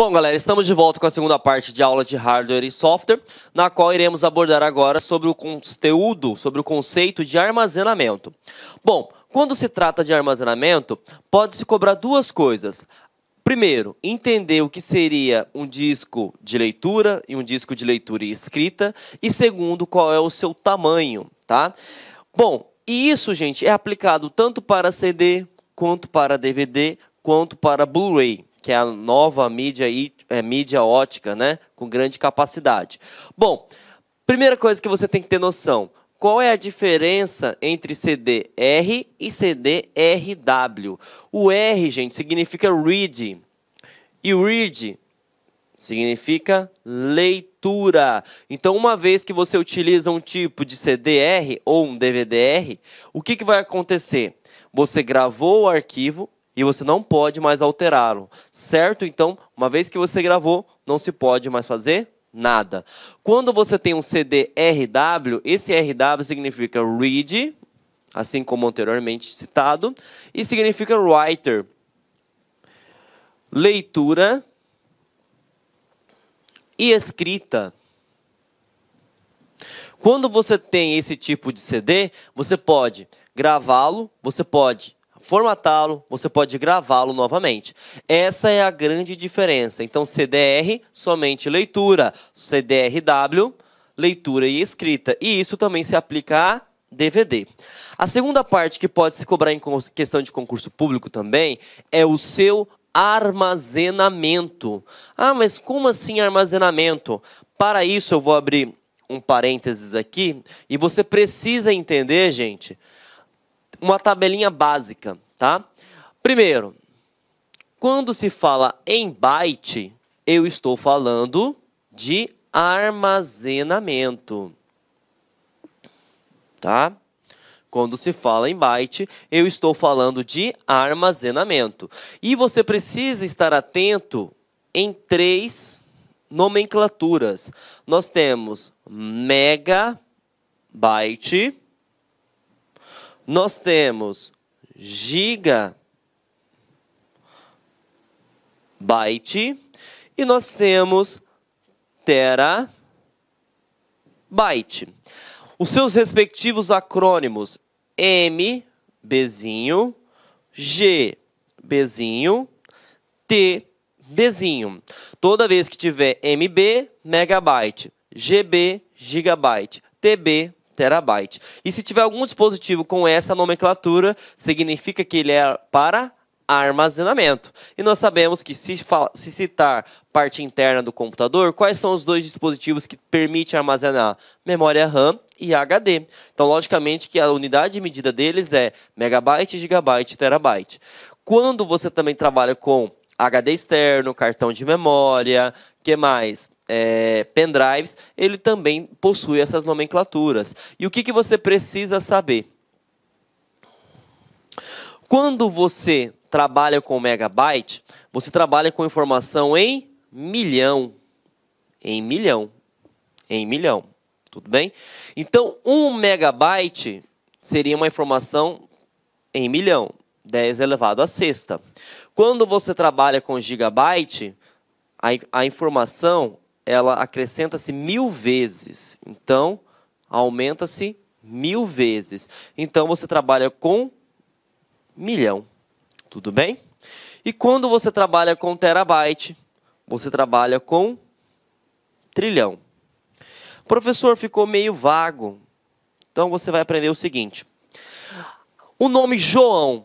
Bom, galera, estamos de volta com a segunda parte de aula de hardware e software, na qual iremos abordar agora sobre o conteúdo, sobre o conceito de armazenamento. Bom, quando se trata de armazenamento, pode-se cobrar duas coisas. Primeiro, entender o que seria um disco de leitura e um disco de leitura e escrita. E segundo, qual é o seu tamanho, tá? Bom, e isso, gente, é aplicado tanto para CD, quanto para DVD, quanto para Blu-ray que é a nova mídia, é, mídia ótica, né? Com grande capacidade. Bom, primeira coisa que você tem que ter noção. Qual é a diferença entre CDR e CDRW? O R, gente, significa read. E o read significa leitura. Então, uma vez que você utiliza um tipo de CDR ou um DVDR, o que, que vai acontecer? Você gravou o arquivo, e você não pode mais alterá-lo, certo? Então, uma vez que você gravou, não se pode mais fazer nada. Quando você tem um CD RW, esse RW significa read, assim como anteriormente citado, e significa writer, leitura e escrita. Quando você tem esse tipo de CD, você pode gravá-lo, você pode formatá-lo, você pode gravá-lo novamente. Essa é a grande diferença. Então, CDR, somente leitura. CDRW, leitura e escrita. E isso também se aplica a DVD. A segunda parte que pode se cobrar em questão de concurso público também é o seu armazenamento. Ah, mas como assim armazenamento? Para isso eu vou abrir um parênteses aqui e você precisa entender, gente, uma tabelinha básica, tá? Primeiro, quando se fala em byte, eu estou falando de armazenamento. Tá? Quando se fala em byte, eu estou falando de armazenamento. E você precisa estar atento em três nomenclaturas. Nós temos megabyte, nós temos giga byte e nós temos terabyte. Os seus respectivos acrônimos M, Bzinho, G, T, Toda vez que tiver MB, megabyte, GB, gigabyte, TB, terabyte. E se tiver algum dispositivo com essa nomenclatura, significa que ele é para armazenamento. E nós sabemos que se, se citar parte interna do computador, quais são os dois dispositivos que permite armazenar? Memória RAM e HD. Então, logicamente, que a unidade de medida deles é megabyte, gigabyte, terabyte. Quando você também trabalha com HD externo, cartão de memória, que mais? é, pendrives, ele também possui essas nomenclaturas. E o que, que você precisa saber? Quando você trabalha com megabyte, você trabalha com informação em milhão. Em milhão. Em milhão. Tudo bem? Então, um megabyte seria uma informação em milhão. 10 elevado à sexta. Quando você trabalha com gigabyte, a, a informação ela acrescenta-se mil vezes. Então, aumenta-se mil vezes. Então, você trabalha com milhão. Tudo bem? E quando você trabalha com terabyte, você trabalha com trilhão. Professor, ficou meio vago. Então, você vai aprender o seguinte. O nome João.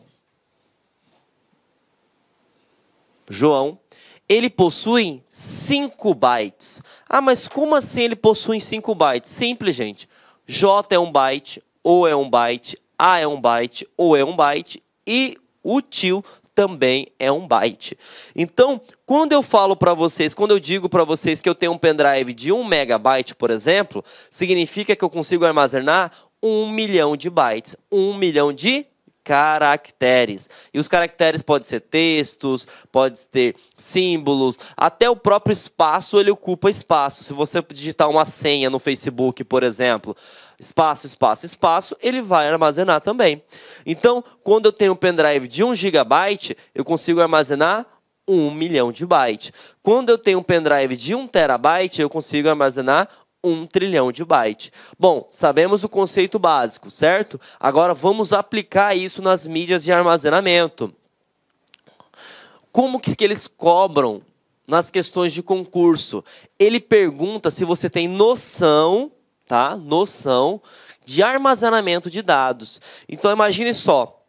João ele possui 5 bytes. Ah, mas como assim ele possui 5 bytes? Simples, gente. J é um byte, O é um byte, A é um byte, O é um byte e o tio também é um byte. Então, quando eu falo para vocês, quando eu digo para vocês que eu tenho um pendrive de 1 megabyte, por exemplo, significa que eu consigo armazenar 1 milhão de bytes, 1 milhão de caracteres. E os caracteres podem ser textos, pode ter símbolos, até o próprio espaço ele ocupa espaço. Se você digitar uma senha no Facebook, por exemplo, espaço, espaço, espaço, ele vai armazenar também. Então, quando eu tenho um pendrive de 1 GB, eu consigo armazenar 1 milhão de bytes. Quando eu tenho um pendrive de 1 terabyte, eu consigo armazenar um trilhão de byte. Bom, sabemos o conceito básico, certo? Agora vamos aplicar isso nas mídias de armazenamento. Como que eles cobram nas questões de concurso? Ele pergunta se você tem noção, tá? Noção de armazenamento de dados. Então imagine só,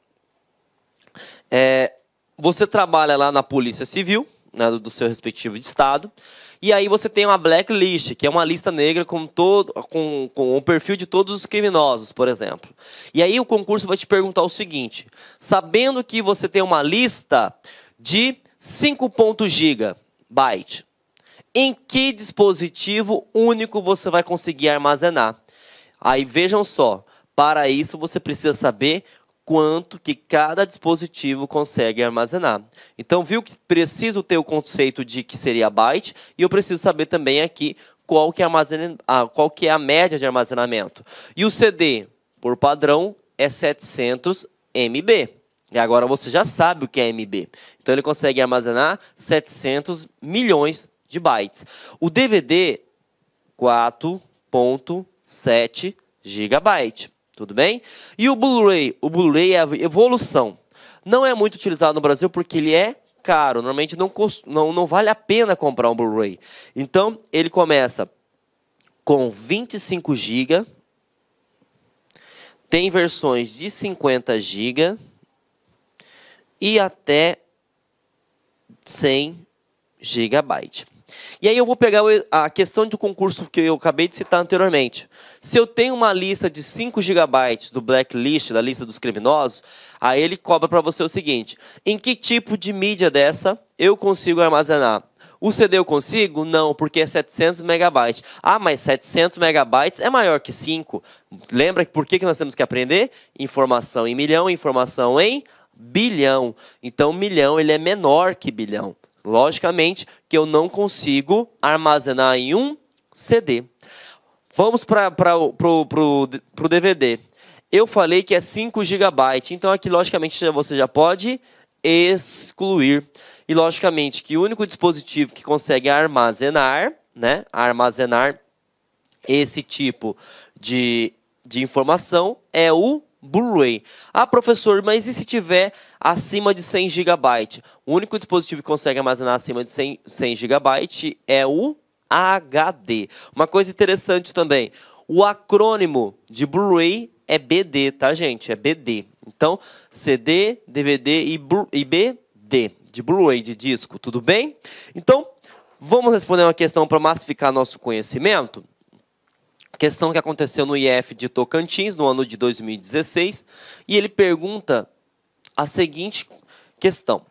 é, você trabalha lá na Polícia Civil, né, do seu respectivo estado. E aí você tem uma blacklist, que é uma lista negra com todo com, com o perfil de todos os criminosos, por exemplo. E aí o concurso vai te perguntar o seguinte: sabendo que você tem uma lista de 5.0 GB, em que dispositivo único você vai conseguir armazenar? Aí vejam só, para isso você precisa saber quanto que cada dispositivo consegue armazenar. Então, viu que preciso ter o conceito de que seria byte e eu preciso saber também aqui qual que é, armazen... ah, qual que é a média de armazenamento. E o CD, por padrão, é 700 MB. E agora você já sabe o que é MB. Então, ele consegue armazenar 700 milhões de bytes. O DVD, 4.7 gigabyte. Tudo bem? E o Blu-ray? O Blu-ray é a evolução. Não é muito utilizado no Brasil porque ele é caro. Normalmente não, não, não vale a pena comprar um Blu-ray. Então, ele começa com 25 GB. Tem versões de 50 GB e até 100 GB. E aí eu vou pegar a questão de concurso que eu acabei de citar anteriormente. Se eu tenho uma lista de 5 gigabytes do blacklist, da lista dos criminosos, aí ele cobra para você o seguinte: em que tipo de mídia dessa eu consigo armazenar? O CD eu consigo? Não, porque é 700 megabytes. Ah, mas 700 megabytes é maior que 5. Lembra por que, que nós temos que aprender? Informação em milhão, informação em bilhão. Então, milhão ele é menor que bilhão. Logicamente que eu não consigo armazenar em um CD. Vamos para o DVD. Eu falei que é 5 GB, então aqui logicamente você já pode excluir. E logicamente que o único dispositivo que consegue armazenar, né, armazenar esse tipo de, de informação é o Blu-ray. Ah, professor, mas e se tiver acima de 100 GB? O único dispositivo que consegue armazenar acima de 100, 100 GB é o HD. Uma coisa interessante também, o acrônimo de Blu-ray é BD, tá, gente? É BD. Então, CD, DVD e, e BD, de Blu-ray, de disco, tudo bem? Então, vamos responder uma questão para massificar nosso conhecimento? questão que aconteceu no IF de Tocantins no ano de 2016, e ele pergunta a seguinte questão: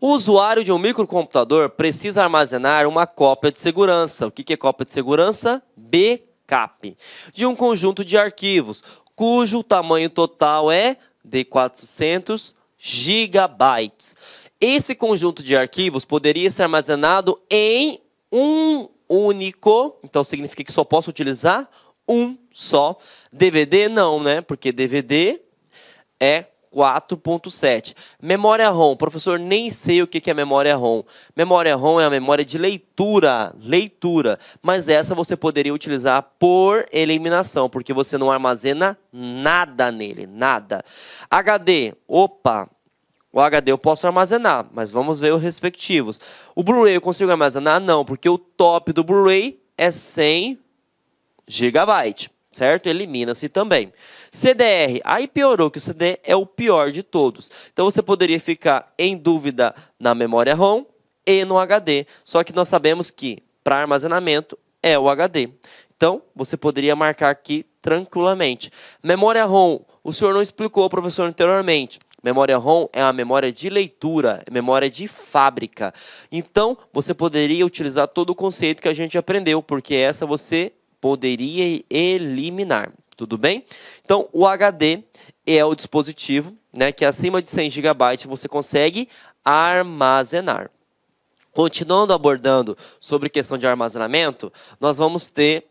o usuário de um microcomputador precisa armazenar uma cópia de segurança. O que é cópia de segurança? Backup. De um conjunto de arquivos, cujo tamanho total é de 400 gigabytes. Esse conjunto de arquivos poderia ser armazenado em um único, então significa que só posso utilizar um só. DVD não, né? Porque DVD é 4.7. Memória ROM. Professor, nem sei o que é memória ROM. Memória ROM é a memória de leitura. Leitura. Mas essa você poderia utilizar por eliminação, porque você não armazena nada nele. Nada. HD. Opa, o HD eu posso armazenar, mas vamos ver os respectivos. O Blu-ray eu consigo armazenar? Não, porque o top do Blu-ray é 100 GB, certo? Elimina-se também. CDR, aí piorou que o CD é o pior de todos. Então você poderia ficar em dúvida na memória ROM e no HD, só que nós sabemos que para armazenamento é o HD. Então, você poderia marcar aqui tranquilamente. Memória ROM, o senhor não explicou, professor, anteriormente. Memória ROM é a memória de leitura, é memória de fábrica. Então, você poderia utilizar todo o conceito que a gente aprendeu, porque essa você poderia eliminar, tudo bem? Então, o HD é o dispositivo né, que acima de 100 GB você consegue armazenar. Continuando abordando sobre questão de armazenamento, nós vamos ter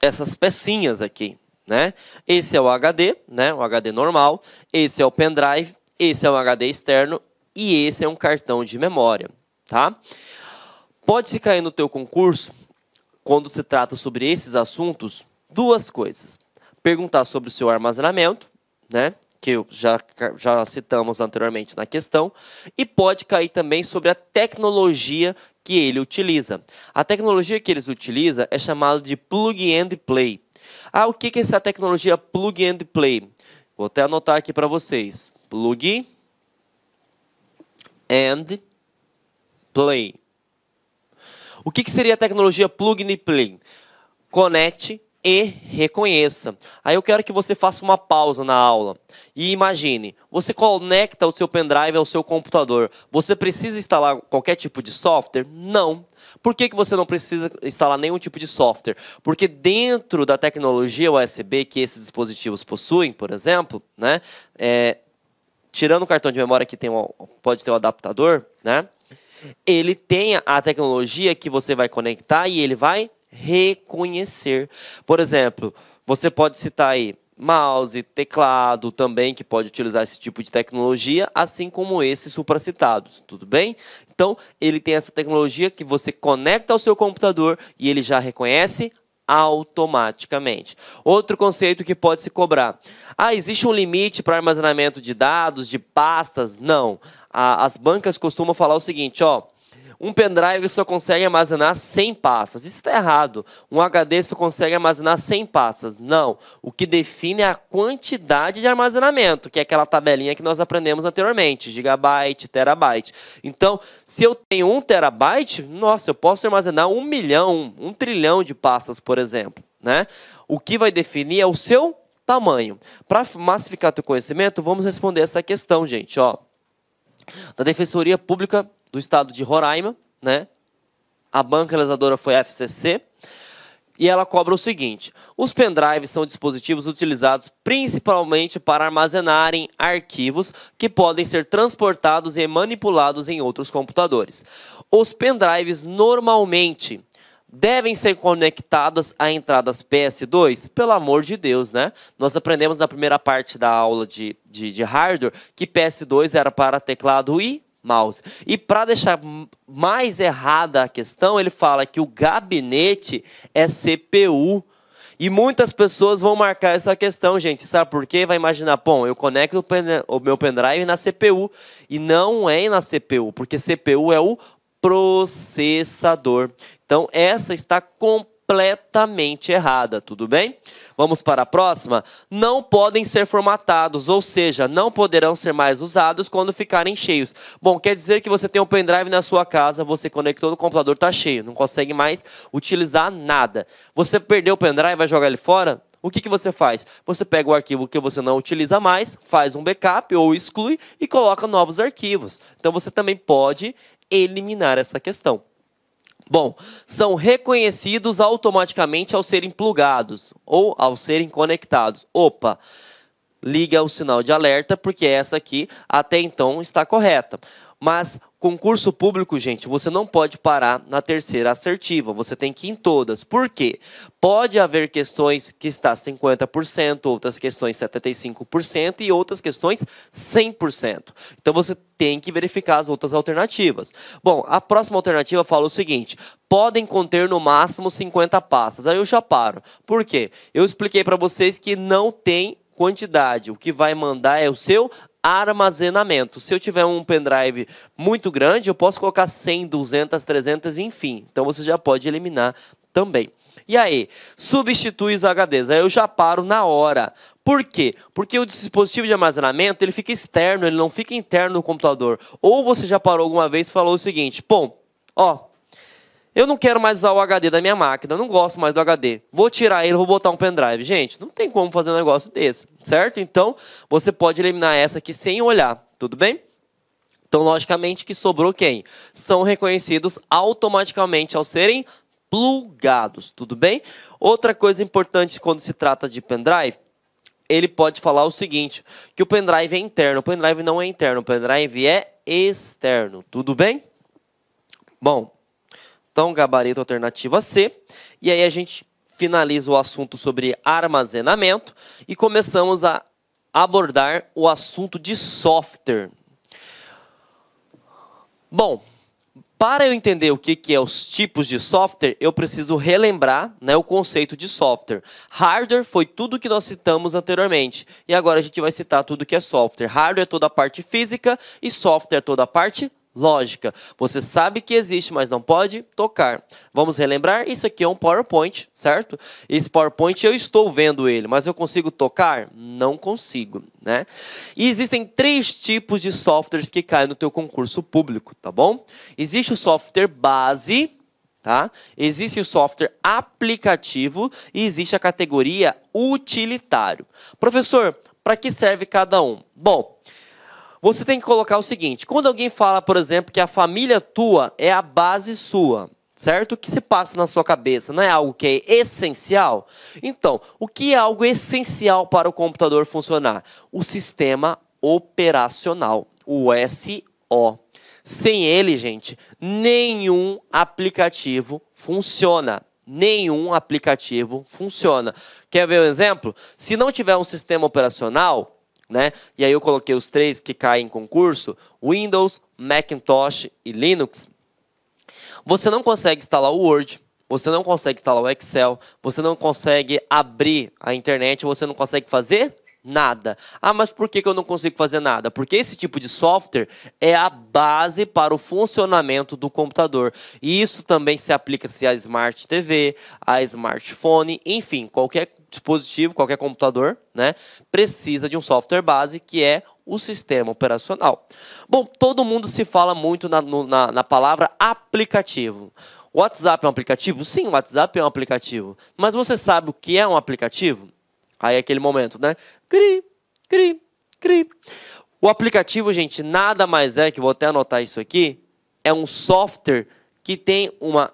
essas pecinhas aqui né? Esse é o HD, né? O HD normal. Esse é o pendrive. Esse é um HD externo e esse é um cartão de memória, tá? Pode se cair no teu concurso quando se trata sobre esses assuntos duas coisas: perguntar sobre o seu armazenamento, né? que já, já citamos anteriormente na questão, e pode cair também sobre a tecnologia que ele utiliza. A tecnologia que eles utilizam é chamada de plug and play. Ah, o que é essa tecnologia plug and play? Vou até anotar aqui para vocês. Plug and play. O que, que seria a tecnologia plug and play? Conecte e reconheça. Aí eu quero que você faça uma pausa na aula e imagine, você conecta o seu pendrive ao seu computador. Você precisa instalar qualquer tipo de software? Não. Por que, que você não precisa instalar nenhum tipo de software? Porque dentro da tecnologia USB que esses dispositivos possuem, por exemplo, né, é, tirando o cartão de memória que tem um, pode ter um adaptador, né, ele tem a tecnologia que você vai conectar e ele vai reconhecer. Por exemplo, você pode citar aí mouse, teclado também, que pode utilizar esse tipo de tecnologia, assim como esses supracitados, tudo bem? Então, ele tem essa tecnologia que você conecta ao seu computador e ele já reconhece automaticamente. Outro conceito que pode se cobrar. Ah, existe um limite para armazenamento de dados, de pastas? Não. as bancas costumam falar o seguinte, ó, um pendrive só consegue armazenar 100 pastas. Isso está errado. Um HD só consegue armazenar 100 pastas. Não. O que define é a quantidade de armazenamento, que é aquela tabelinha que nós aprendemos anteriormente, gigabyte, terabyte. Então, se eu tenho 1 terabyte, nossa, eu posso armazenar um milhão, um trilhão de pastas, por exemplo. Né? O que vai definir é o seu tamanho. Para massificar teu conhecimento, vamos responder essa questão, gente, ó. Da Defensoria Pública do estado de Roraima, né? A banca realizadora foi a FCC. E ela cobra o seguinte: os pendrives são dispositivos utilizados principalmente para armazenarem arquivos que podem ser transportados e manipulados em outros computadores. Os pendrives normalmente devem ser conectados a entradas PS2? Pelo amor de Deus, né? Nós aprendemos na primeira parte da aula de, de, de hardware que PS2 era para teclado e mouse. E para deixar mais errada a questão, ele fala que o gabinete é CPU. E muitas pessoas vão marcar essa questão, gente. Sabe por quê? Vai imaginar, bom, eu conecto o, pen, o meu pendrive na CPU. E não é na CPU, porque CPU é o processador. Então, essa está completamente completamente errada, tudo bem? Vamos para a próxima? Não podem ser formatados, ou seja, não poderão ser mais usados quando ficarem cheios. Bom, quer dizer que você tem um pendrive na sua casa, você conectou no computador, está cheio, não consegue mais utilizar nada. Você perdeu o pendrive, vai jogar ele fora? O que, que você faz? Você pega o arquivo que você não utiliza mais, faz um backup ou exclui e coloca novos arquivos. Então você também pode eliminar essa questão. Bom, são reconhecidos automaticamente ao serem plugados ou ao serem conectados. Opa, liga o sinal de alerta, porque essa aqui até então está correta. Mas Concurso público, gente, você não pode parar na terceira assertiva, você tem que ir em todas. Por quê? Pode haver questões que está 50%, outras questões 75% e outras questões 100%. Então você tem que verificar as outras alternativas. Bom, a próxima alternativa fala o seguinte: podem conter no máximo 50 pastas. Aí eu já paro. Por quê? Eu expliquei para vocês que não tem quantidade. O que vai mandar é o seu armazenamento. Se eu tiver um pendrive muito grande, eu posso colocar 100, 200, 300, enfim. Então você já pode eliminar também. E aí, substitui os HDs. Aí eu já paro na hora. Por quê? Porque o dispositivo de armazenamento, ele fica externo, ele não fica interno no computador. Ou você já parou alguma vez e falou o seguinte: "Bom, ó, eu não quero mais usar o HD da minha máquina, não gosto mais do HD. Vou tirar ele, vou botar um pendrive. Gente, não tem como fazer um negócio desse, certo? Então, você pode eliminar essa aqui sem olhar, tudo bem? Então, logicamente, que sobrou quem? São reconhecidos automaticamente ao serem plugados, tudo bem? Outra coisa importante quando se trata de pendrive, ele pode falar o seguinte, que o pendrive é interno, o pendrive não é interno, o pendrive é externo, tudo bem? Bom, então, gabarito alternativa C. E aí a gente finaliza o assunto sobre armazenamento e começamos a abordar o assunto de software. Bom, para eu entender o que, são é os tipos de software, eu preciso relembrar né, o conceito de software. Hardware foi tudo que nós citamos anteriormente. E agora a gente vai citar tudo que é software. Hardware é toda a parte física e software é toda a parte lógica. Você sabe que existe, mas não pode tocar. Vamos relembrar? Isso aqui é um PowerPoint, certo? Esse PowerPoint eu estou vendo ele, mas eu consigo tocar? Não consigo, né? E existem três tipos de softwares que caem no teu concurso público, tá bom? Existe o software base, tá? Existe o software aplicativo e existe a categoria utilitário. Professor, para que serve cada um? Bom, você tem que colocar o seguinte: quando alguém fala, por exemplo, que a família tua é a base sua, certo? O que se passa na sua cabeça não é algo que é essencial? Então, o que é algo essencial para o computador funcionar? O sistema operacional, o SO. Sem ele, gente, nenhum aplicativo funciona. Nenhum aplicativo funciona. Quer ver um exemplo? Se não tiver um sistema operacional, né? E aí eu coloquei os três que caem em concurso: Windows, Macintosh e Linux. Você não consegue instalar o Word, você não consegue instalar o Excel, você não consegue abrir a internet, você não consegue fazer nada. Ah, mas por que, eu não consigo fazer nada? Porque esse tipo de software é a base para o funcionamento do computador. E isso também se aplica-se a Smart TV, a smartphone, enfim, qualquer dispositivo, qualquer computador, né, precisa de um software base que é o sistema operacional. Bom, todo mundo se fala muito na, na, na palavra aplicativo. O WhatsApp é um aplicativo? Sim, o WhatsApp é um aplicativo. Mas você sabe o que é um aplicativo? Aí é aquele momento, né? Cri, cri, cri. O aplicativo, gente, nada mais é que vou até anotar isso aqui, é um software que tem uma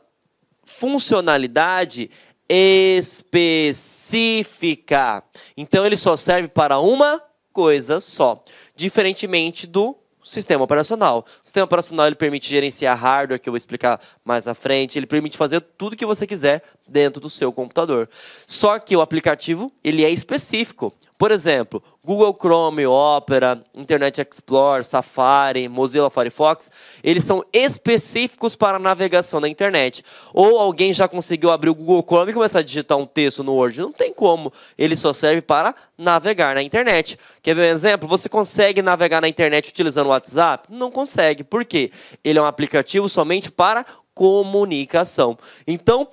funcionalidade específica. Então ele só serve para uma coisa só, diferentemente do sistema operacional. O sistema operacional ele permite gerenciar hardware, que eu vou explicar mais à frente, ele permite fazer tudo que você quiser dentro do seu computador. Só que o aplicativo, ele é específico. Por exemplo, Google Chrome, Opera, Internet Explorer, Safari, Mozilla Firefox, eles são específicos para navegação na internet. Ou alguém já conseguiu abrir o Google Chrome e começar a digitar um texto no Word? Não tem como. Ele só serve para navegar na internet. Quer ver um exemplo? Você consegue navegar na internet utilizando o WhatsApp? Não consegue. Por quê? Ele é um aplicativo somente para comunicação. Então,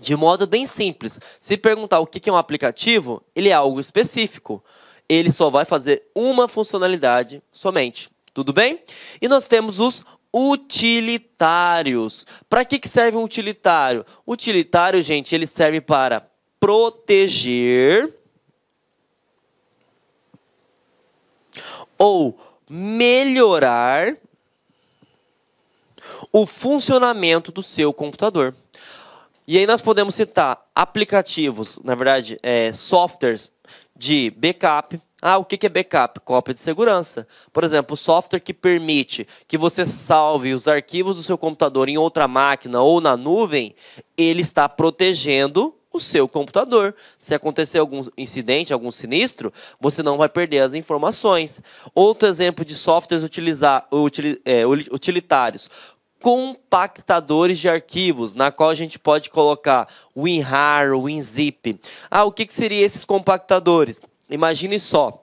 de modo bem simples, se perguntar o que é um aplicativo, ele é algo específico. Ele só vai fazer uma funcionalidade somente. Tudo bem? E nós temos os utilitários. Para que, que serve um utilitário? Utilitário, gente, ele serve para proteger ou melhorar o funcionamento do seu computador. E aí nós podemos citar aplicativos, na verdade, é, softwares de backup. Ah, o que é backup? Cópia de segurança. Por exemplo, o software que permite que você salve os arquivos do seu computador em outra máquina ou na nuvem, ele está protegendo o seu computador. Se acontecer algum incidente, algum sinistro, você não vai perder as informações. Outro exemplo de softwares utilizar, é, utilitários, compactadores de arquivos, na qual a gente pode colocar WinRAR, WinZip. Ah, o que, que seriam esses compactadores? Imagine só.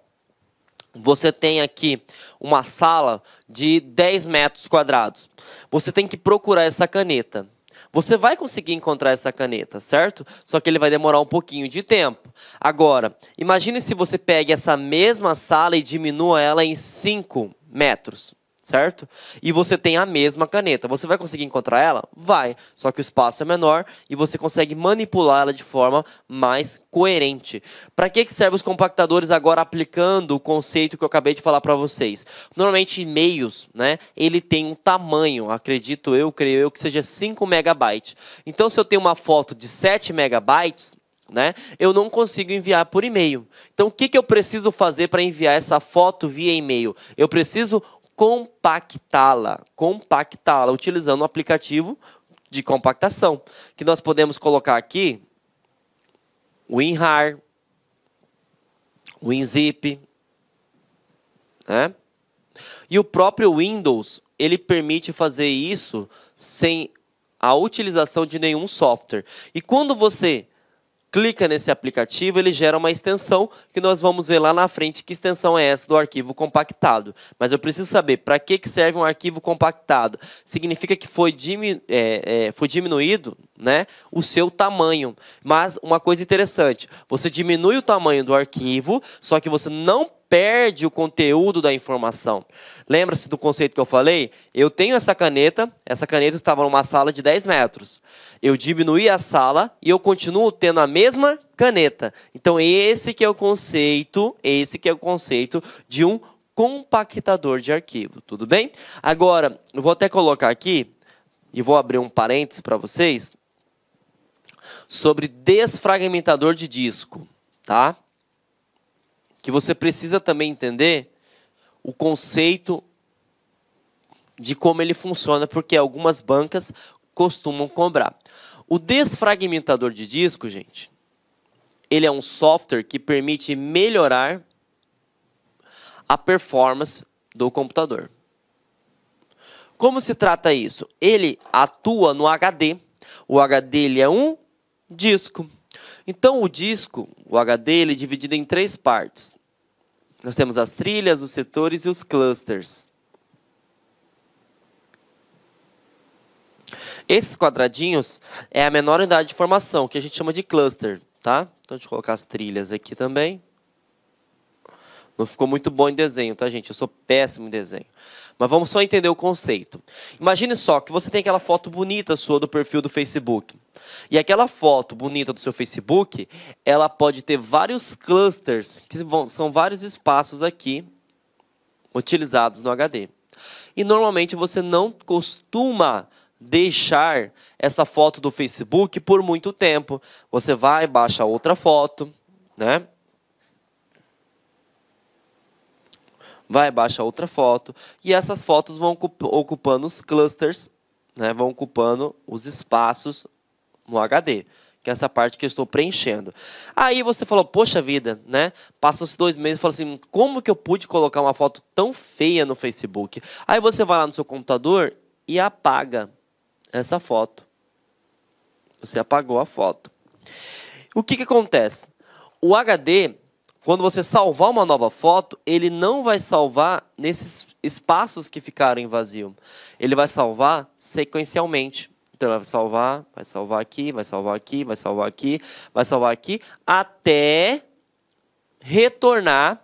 Você tem aqui uma sala de 10 metros quadrados. Você tem que procurar essa caneta. Você vai conseguir encontrar essa caneta, certo? Só que ele vai demorar um pouquinho de tempo. Agora, imagine se você pegue essa mesma sala e diminua ela em 5 metros certo? E você tem a mesma caneta. Você vai conseguir encontrar ela? Vai. Só que o espaço é menor e você consegue manipular ela de forma mais coerente. Para que, que servem os compactadores agora aplicando o conceito que eu acabei de falar para vocês? Normalmente e-mails, né? Ele tem um tamanho, acredito eu, creio eu, que seja 5 megabytes. Então se eu tenho uma foto de 7 megabytes, né? Eu não consigo enviar por e-mail. Então, o que, que eu preciso fazer para enviar essa foto via e-mail? Eu preciso compactá-la, compactá-la utilizando o um aplicativo de compactação, que nós podemos colocar aqui WinRAR, WinZip, né? E o próprio Windows, ele permite fazer isso sem a utilização de nenhum software. E quando você clica nesse aplicativo, ele gera uma extensão que nós vamos ver lá na frente que extensão é essa do arquivo compactado. Mas eu preciso saber para que, que serve um arquivo compactado. Significa que foi, diminu é, é, foi diminuído né, o seu tamanho. Mas uma coisa interessante, você diminui o tamanho do arquivo, só que você não perde o conteúdo da informação. Lembra-se do conceito que eu falei? Eu tenho essa caneta, essa caneta estava numa sala de 10 metros. Eu diminuí a sala e eu continuo tendo a mesma caneta. Então esse que é o conceito, esse que é o conceito de um compactador de arquivo, tudo bem? Agora, eu vou até colocar aqui e vou abrir um parênteses para vocês sobre desfragmentador de disco, tá? que você precisa também entender o conceito de como ele funciona, porque algumas bancas costumam cobrar. O desfragmentador de disco, gente, ele é um software que permite melhorar a performance do computador. Como se trata isso? Ele atua no HD. O HD ele é um disco. Então o disco, o HD, ele é dividido em três partes. Nós temos as trilhas, os setores e os clusters. Esses quadradinhos é a menor unidade de formação, que a gente chama de cluster, tá? Então, deixa eu colocar as trilhas aqui também. Não ficou muito bom em desenho, tá, gente? Eu sou péssimo em desenho. Mas vamos só entender o conceito. Imagine só que você tem aquela foto bonita sua do perfil do Facebook. E aquela foto bonita do seu Facebook, ela pode ter vários clusters, que são vários espaços aqui utilizados no HD. E normalmente você não costuma deixar essa foto do Facebook por muito tempo. Você vai, baixa outra foto, né? vai baixa outra foto e essas fotos vão ocupando os clusters, né, vão ocupando os espaços no HD, que é essa parte que eu estou preenchendo. Aí você falou, poxa vida, né? Passam-se dois meses e falou assim, como que eu pude colocar uma foto tão feia no Facebook? Aí você vai lá no seu computador e apaga essa foto. Você apagou a foto. O que, que acontece? O HD quando você salvar uma nova foto, ele não vai salvar nesses espaços que ficaram em vazio. Ele vai salvar sequencialmente. Então, vai salvar, vai salvar aqui, vai salvar aqui, vai salvar aqui, vai salvar aqui, até retornar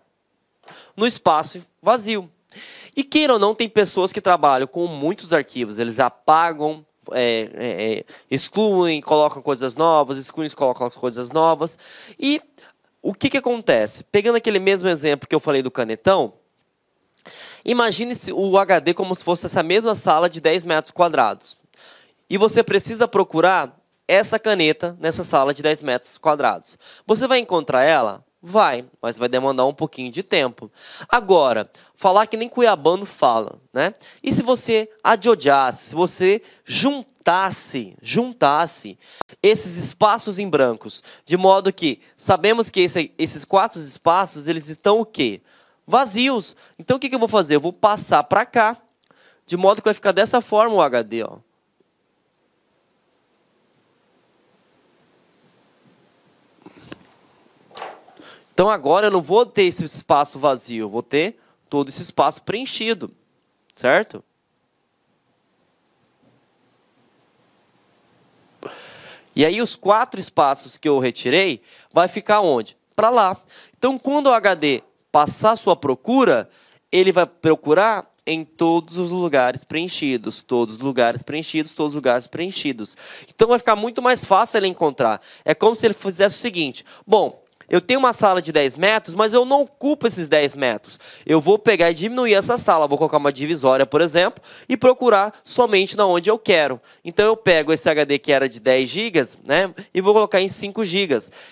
no espaço vazio. E queira ou não, tem pessoas que trabalham com muitos arquivos, eles apagam, é, é, é excluem, colocam coisas novas, excluem, colocam coisas novas. E o que, que acontece? Pegando aquele mesmo exemplo que eu falei do canetão, imagine o HD como se fosse essa mesma sala de 10 metros quadrados. E você precisa procurar essa caneta nessa sala de 10 metros quadrados. Você vai encontrar ela? Vai, mas vai demandar um pouquinho de tempo. Agora, falar que nem cuiabano fala, né? E se você adiodasse, se você juntasse, juntasse, juntasse esses espaços em brancos, de modo que sabemos que esse, esses quatro espaços eles estão o quê? Vazios. Então o que, que eu vou fazer? Eu vou passar para cá, de modo que vai ficar dessa forma o HD, ó. Então agora eu não vou ter esse espaço vazio, eu vou ter todo esse espaço preenchido, certo? E aí os quatro espaços que eu retirei vai ficar onde? Para lá. Então, quando o HD passar sua procura, ele vai procurar em todos os lugares preenchidos, todos os lugares preenchidos, todos os lugares preenchidos. Então vai ficar muito mais fácil ele encontrar. É como se ele fizesse o seguinte: bom, eu tenho uma sala de 10 metros, mas eu não ocupo esses 10 metros. Eu vou pegar e diminuir essa sala, vou colocar uma divisória, por exemplo, e procurar somente na onde eu quero. Então eu pego esse HD que era de 10 GB, né, e vou colocar em 5 GB.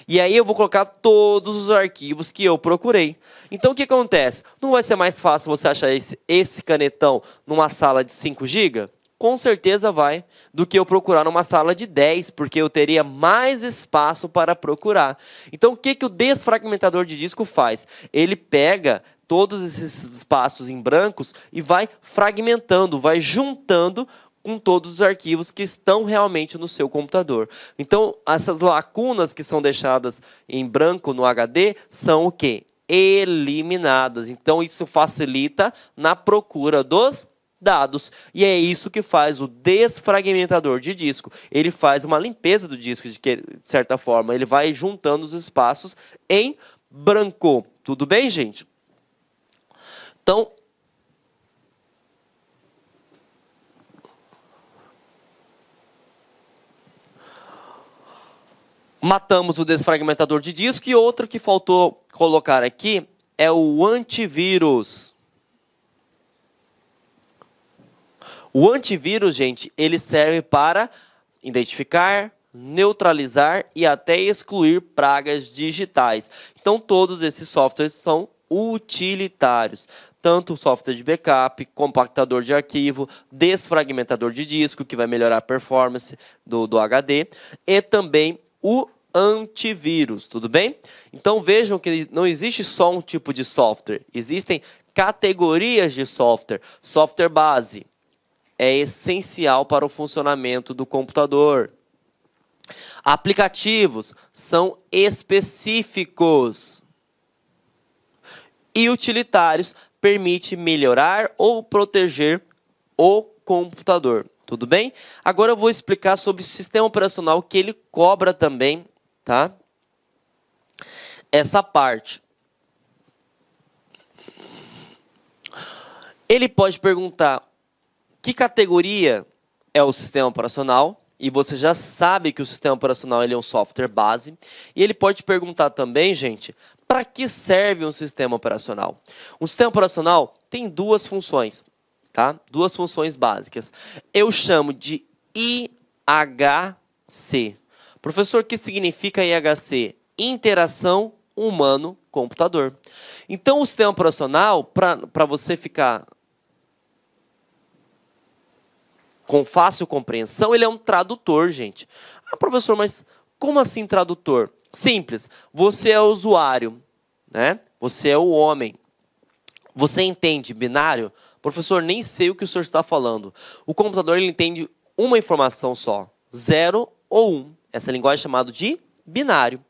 E aí eu vou colocar todos os arquivos que eu procurei. Então o que acontece? Não vai ser mais fácil você achar esse, esse canetão numa sala de 5 GB? com certeza vai, do que eu procurar numa sala de 10, porque eu teria mais espaço para procurar. Então, o que, que o desfragmentador de disco faz? Ele pega todos esses espaços em brancos e vai fragmentando, vai juntando com todos os arquivos que estão realmente no seu computador. Então, essas lacunas que são deixadas em branco no HD são o quê? Eliminadas. Então, isso facilita na procura dos dados. E é isso que faz o desfragmentador de disco. Ele faz uma limpeza do disco, de, que, de certa forma. Ele vai juntando os espaços em branco. Tudo bem, gente? Então, matamos o desfragmentador de disco e outro que faltou colocar aqui é o antivírus. O antivírus, gente, ele serve para identificar, neutralizar e até excluir pragas digitais. Então, todos esses softwares são utilitários. Tanto o software de backup, compactador de arquivo, desfragmentador de disco, que vai melhorar a performance do, do HD, e também o antivírus, tudo bem? Então vejam que não existe só um tipo de software, existem categorias de software. Software base, é essencial para o funcionamento do computador. Aplicativos são específicos e utilitários permite melhorar ou proteger o computador. Tudo bem? Agora eu vou explicar sobre o sistema operacional que ele cobra também, tá? Essa parte. Ele pode perguntar que categoria é o sistema operacional e você já sabe que o sistema operacional ele é um software base. E ele pode perguntar também, gente, para que serve um sistema operacional? Um sistema operacional tem duas funções, tá? Duas funções básicas. Eu chamo de IHC. Professor, o que significa IHC? Interação humano-computador. Então, o sistema operacional, para você ficar com fácil compreensão, ele é um tradutor, gente. Ah, professor, mas como assim tradutor? Simples. Você é o usuário, né? Você é o homem. Você entende binário? Professor, nem sei o que o senhor está falando. O computador ele entende uma informação só, zero ou um. Essa linguagem é chamada de binário.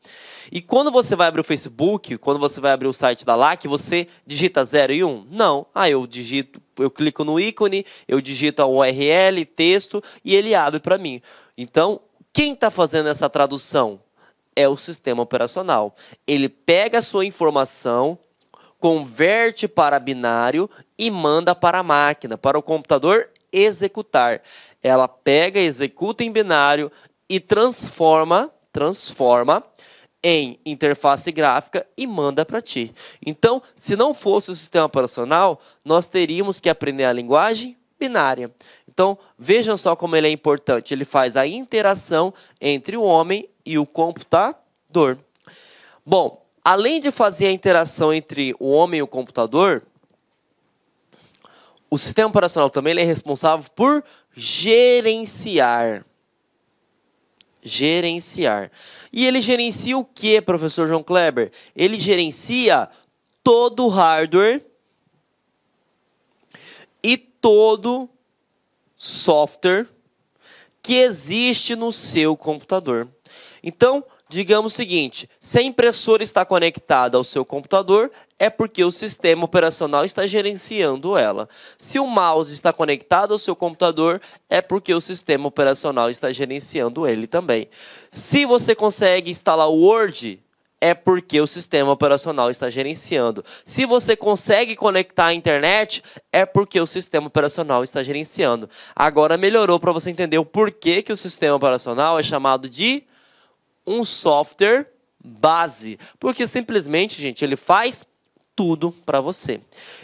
E quando você vai abrir o Facebook, quando você vai abrir o site da LAC, você digita 0 e 1? Um? Não. Ah, eu digito, eu clico no ícone, eu digito a URL, texto e ele abre para mim. Então, quem está fazendo essa tradução? É o sistema operacional. Ele pega a sua informação, converte para binário e manda para a máquina, para o computador executar. Ela pega, executa em binário e transforma transforma em interface gráfica e manda para ti. Então, se não fosse o sistema operacional, nós teríamos que aprender a linguagem binária. Então, vejam só como ele é importante. Ele faz a interação entre o homem e o computador. Bom, além de fazer a interação entre o homem e o computador, o sistema operacional também é responsável por gerenciar. Gerenciar. E ele gerencia o que, professor João Kleber? Ele gerencia todo o hardware e todo software que existe no seu computador. Então, Digamos o seguinte: se a impressora está conectada ao seu computador, é porque o sistema operacional está gerenciando ela. Se o mouse está conectado ao seu computador, é porque o sistema operacional está gerenciando ele também. Se você consegue instalar o Word, é porque o sistema operacional está gerenciando. Se você consegue conectar à internet, é porque o sistema operacional está gerenciando. Agora melhorou para você entender o porquê que o sistema operacional é chamado de um software base, porque simplesmente, gente, ele faz tudo para você.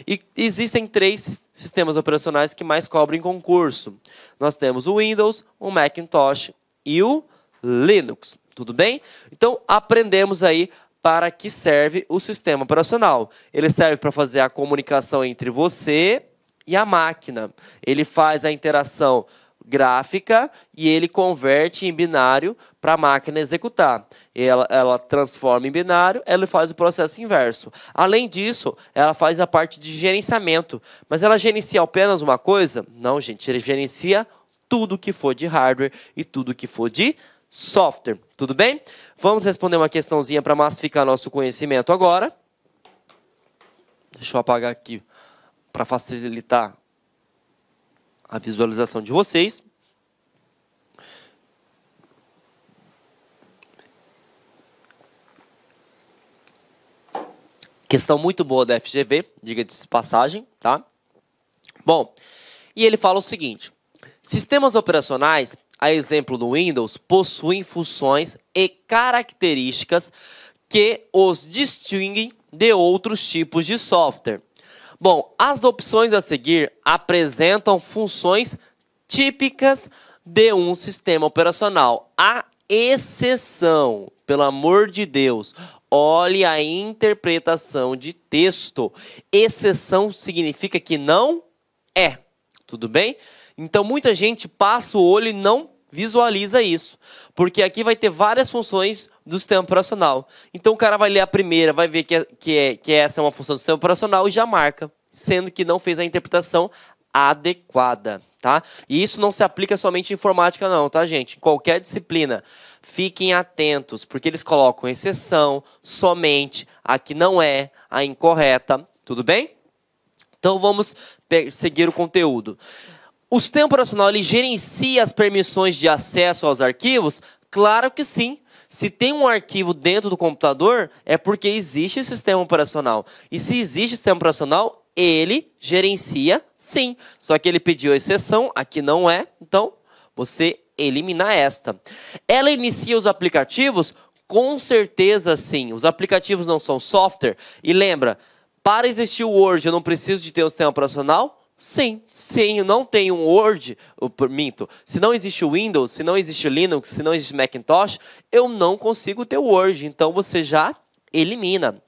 E existem três sistemas operacionais que mais cobrem concurso. Nós temos o Windows, o Macintosh e o Linux. Tudo bem? Então aprendemos aí para que serve o sistema operacional. Ele serve para fazer a comunicação entre você e a máquina. Ele faz a interação gráfica e ele converte em binário para a máquina executar. Ela, ela transforma em binário, ela faz o processo inverso. Além disso, ela faz a parte de gerenciamento. Mas ela gerencia apenas uma coisa? Não, gente, ele gerencia tudo que for de hardware e tudo que for de software. Tudo bem? Vamos responder uma questãozinha para massificar nosso conhecimento agora. Deixa eu apagar aqui para facilitar a visualização de vocês. Questão muito boa da FGV, diga de passagem, tá? Bom, e ele fala o seguinte: sistemas operacionais, a exemplo do Windows, possuem funções e características que os distinguem de outros tipos de software. Bom, as opções a seguir apresentam funções típicas de um sistema operacional. A exceção, pelo amor de Deus, olhe a interpretação de texto. Exceção significa que não é, tudo bem? Então muita gente passa o olho e não Visualiza isso, porque aqui vai ter várias funções do sistema operacional. Então o cara vai ler a primeira, vai ver que, é, que, é, que é essa é uma função do sistema operacional e já marca, sendo que não fez a interpretação adequada, tá? E isso não se aplica somente em informática não, tá, gente? Em qualquer disciplina, fiquem atentos, porque eles colocam exceção, somente, a que não é, a incorreta, tudo bem? Então vamos seguir o conteúdo. O sistema operacional ele gerencia as permissões de acesso aos arquivos? Claro que sim. Se tem um arquivo dentro do computador, é porque existe sistema operacional. E se existe sistema operacional, ele gerencia sim. Só que ele pediu exceção, aqui não é, então você elimina esta. Ela inicia os aplicativos? Com certeza sim. Os aplicativos não são software. E lembra, para existir o Word eu não preciso de ter um sistema operacional? Sim, sim, não tem um Word, minto, se não existe Windows, se não existe Linux, se não existe Macintosh, eu não consigo ter Word, então você já elimina.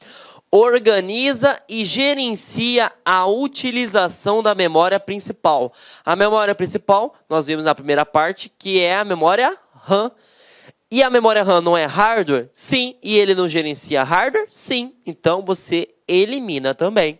Organiza e gerencia a utilização da memória principal. A memória principal, nós vimos na primeira parte, que é a memória RAM. E a memória RAM não é hardware? Sim. E ele não gerencia hardware? Sim. Então você elimina também.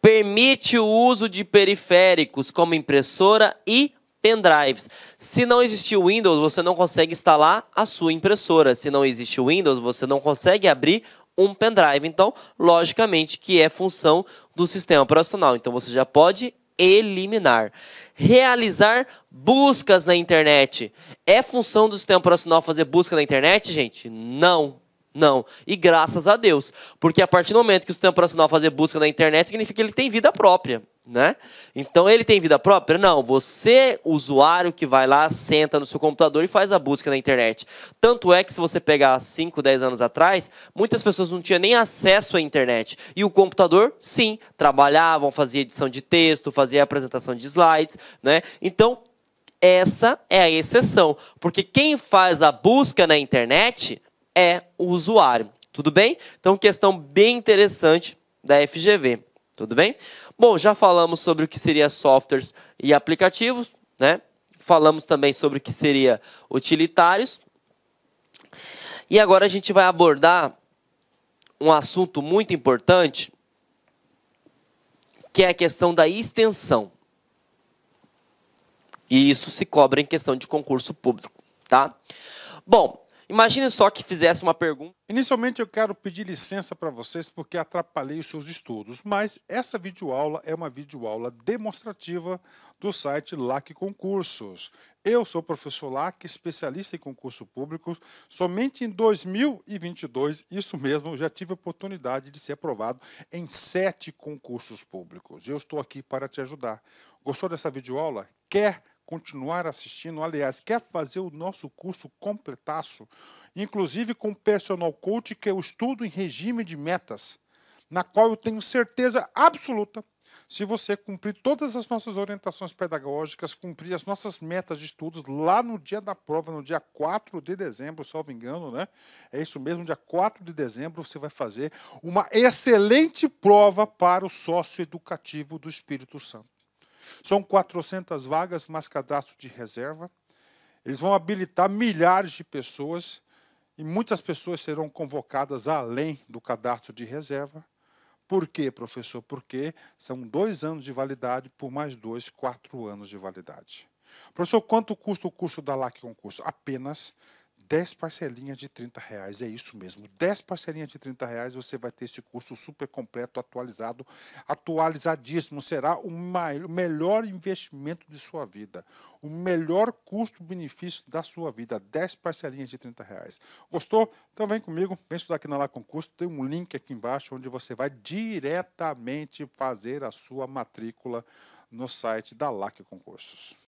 Permite o uso de periféricos como impressora e pendrives. Se não existir o Windows, você não consegue instalar a sua impressora. Se não existe o Windows, você não consegue abrir um pendrive. Então, logicamente que é função do sistema operacional. Então, você já pode eliminar. Realizar buscas na internet. É função do sistema operacional fazer busca na internet, gente? Não, não. E graças a Deus. Porque a partir do momento que o sistema operacional fazer busca na internet, significa que ele tem vida própria. Né? Então ele tem vida própria? Não, você, usuário que vai lá, senta no seu computador e faz a busca na internet. Tanto é que se você pegar 5, 10 anos atrás, muitas pessoas não tinham nem acesso à internet. E o computador, sim, trabalhavam, fazia edição de texto, fazia apresentação de slides, né? Então, essa é a exceção, porque quem faz a busca na internet é o usuário. Tudo bem? Então, questão bem interessante da FGV. Tudo bem? Bom, já falamos sobre o que seria softwares e aplicativos, né? Falamos também sobre o que seria utilitários. E agora a gente vai abordar um assunto muito importante, que é a questão da extensão. E isso se cobra em questão de concurso público, tá? Bom, Imagine só que fizesse uma pergunta. Inicialmente eu quero pedir licença para vocês porque atrapalhei os seus estudos, mas essa videoaula é uma videoaula demonstrativa do site LAC Concursos. Eu sou o professor LAC, especialista em concurso público. Somente em 2022, isso mesmo, já tive a oportunidade de ser aprovado em sete concursos públicos. Eu estou aqui para te ajudar. Gostou dessa videoaula? Quer continuar assistindo, aliás, quer fazer o nosso curso completaço, inclusive com personal coach que é o estudo em regime de metas, na qual eu tenho certeza absoluta se você cumprir todas as nossas orientações pedagógicas, cumprir as nossas metas de estudos lá no dia da prova, no dia 4 de dezembro, salvo engano, né? É isso mesmo, dia 4 de dezembro você vai fazer uma excelente prova para o sócio educativo do Espírito Santo. São 400 vagas, mas cadastro de reserva. Eles vão habilitar milhares de pessoas e muitas pessoas serão convocadas além do cadastro de reserva. Por quê, professor? Porque são dois anos de validade por mais dois, quatro anos de validade. Professor, quanto custa o curso da LAC Concurso? Apenas 10 parcelinhas de 30 reais. É isso mesmo. 10 parcelinhas de 30 reais você vai ter esse curso super completo, atualizado, atualizadíssimo. Será o, maior, o melhor investimento de sua vida. O melhor custo-benefício da sua vida. 10 parcelinhas de 30 reais. Gostou? Então vem comigo, vem estudar aqui na Lá Concurso. Tem um link aqui embaixo onde você vai diretamente fazer a sua matrícula no site da LAC Concursos.